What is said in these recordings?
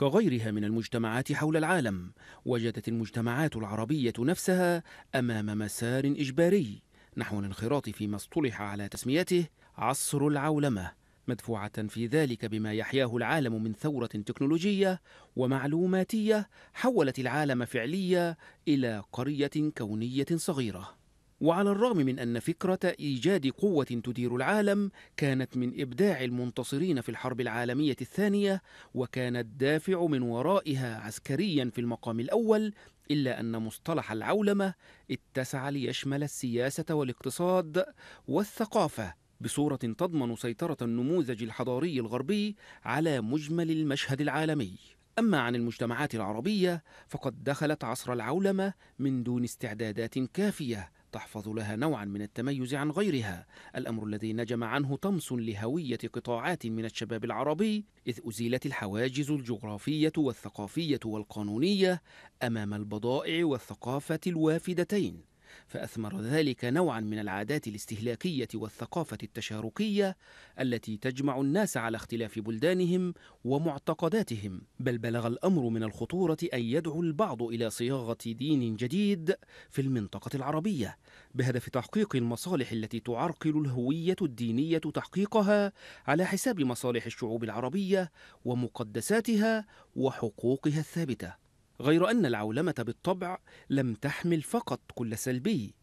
كغيرها من المجتمعات حول العالم وجدت المجتمعات العربية نفسها أمام مسار إجباري نحو الانخراط فيما اصطلح على تسميته عصر العولمة مدفوعة في ذلك بما يحياه العالم من ثورة تكنولوجية ومعلوماتية حولت العالم فعليا إلى قرية كونية صغيرة وعلى الرغم من أن فكرة إيجاد قوة تدير العالم كانت من إبداع المنتصرين في الحرب العالمية الثانية وكان الدافع من ورائها عسكريا في المقام الأول إلا أن مصطلح العولمة اتسع ليشمل السياسة والاقتصاد والثقافة بصورة تضمن سيطرة النموذج الحضاري الغربي على مجمل المشهد العالمي أما عن المجتمعات العربية فقد دخلت عصر العولمة من دون استعدادات كافية تحفظ لها نوعا من التميز عن غيرها الأمر الذي نجم عنه طمس لهوية قطاعات من الشباب العربي إذ أزيلت الحواجز الجغرافية والثقافية والقانونية أمام البضائع والثقافة الوافدتين فأثمر ذلك نوعا من العادات الاستهلاكية والثقافة التشاركية التي تجمع الناس على اختلاف بلدانهم ومعتقداتهم بل بلغ الأمر من الخطورة أن يدعو البعض إلى صياغة دين جديد في المنطقة العربية بهدف تحقيق المصالح التي تعرقل الهوية الدينية تحقيقها على حساب مصالح الشعوب العربية ومقدساتها وحقوقها الثابته غير أن العولمة بالطبع لم تحمل فقط كل سلبي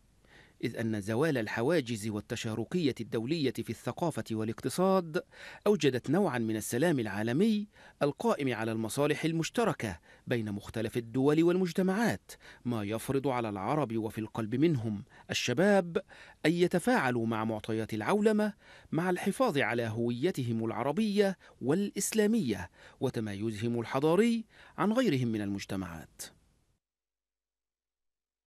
إذ أن زوال الحواجز والتشاركية الدولية في الثقافة والاقتصاد أوجدت نوعا من السلام العالمي القائم على المصالح المشتركة بين مختلف الدول والمجتمعات ما يفرض على العرب وفي القلب منهم الشباب أن يتفاعلوا مع معطيات العولمة مع الحفاظ على هويتهم العربية والإسلامية وتمايزهم الحضاري عن غيرهم من المجتمعات